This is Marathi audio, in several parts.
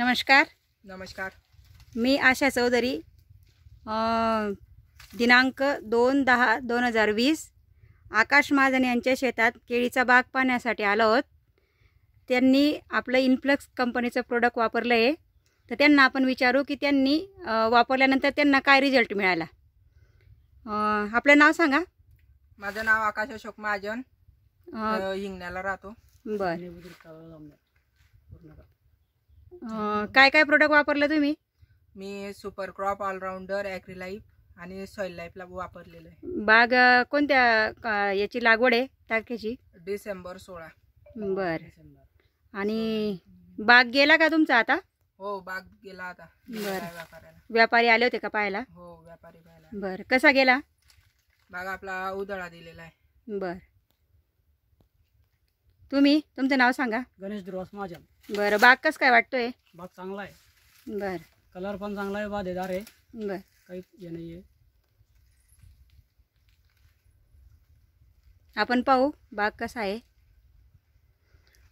नमस्कार नमस्कार मी आशा चौधरी दिनांक दोन दहा दोन हजार वीस आकाश महाजन यांच्या शेतात केळीचा बाग पाहण्यासाठी आलो आहोत त्यांनी आपलं इन्फ्लक्स कंपनीचं प्रोडक्ट वापरलं आहे तर त्यांना आपण विचारू की त्यांनी वापरल्यानंतर त्यांना काय रिझल्ट मिळाला आपलं नाव सांगा माझं नाव आकाश अशोक महाजन हिंगण्याला राहतो बरं काय काय प्रोडक्ट वापरले तुम्ही मी सुपर क्रॉप ऑलराऊंडर ॲक्रिलाईफ आणि सॉइल लाईफला वापरलेलं आहे बाग कोणत्या याची लागवड आहे तारखेची डिसेंबर सोळा बर आणि बाग गेला का तुमचा आता हो बाग गेला आता बर व्यापारी आले होते का पाहायला हो व्यापारी पाहायला बर कसा गेला बाग आपला उधळा दिलेला आहे बर तुम्ही तुमचं नाव सांगा गणेश दुर्वास महाजन बरं बाग कस काय वाटतोय बाग चांगला आहे बर कलर पण चांगला आहे बाधेदार आहे बर काही हे नाही आहे आपण पाहू बाग कसा आहे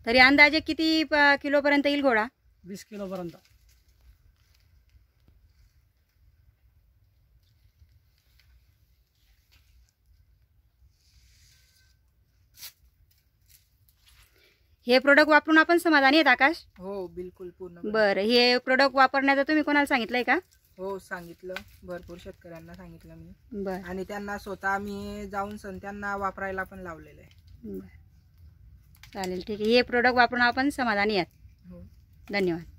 तरी अंदाजे किती किलो किलोपर्यंत येईल घोडा वीस किलोपर्यंत हे प्रोडक्ट वापरून आपण समाधानी आहेत आकाश हो बिलकुल पूर्ण बरं हे प्रोडक्ट वापरण्याचं तुम्ही कोणाला सांगितलंय का हो सांगितलं भरपूर शेतकऱ्यांना सांगितलं मी आणि त्यांना स्वतः मी जाऊन सन त्यांना वापरायला पण लावलेलं आहे चालेल ठीक आहे हे प्रोडक्ट वापरून आपण समाधानी आहात हो धन्यवाद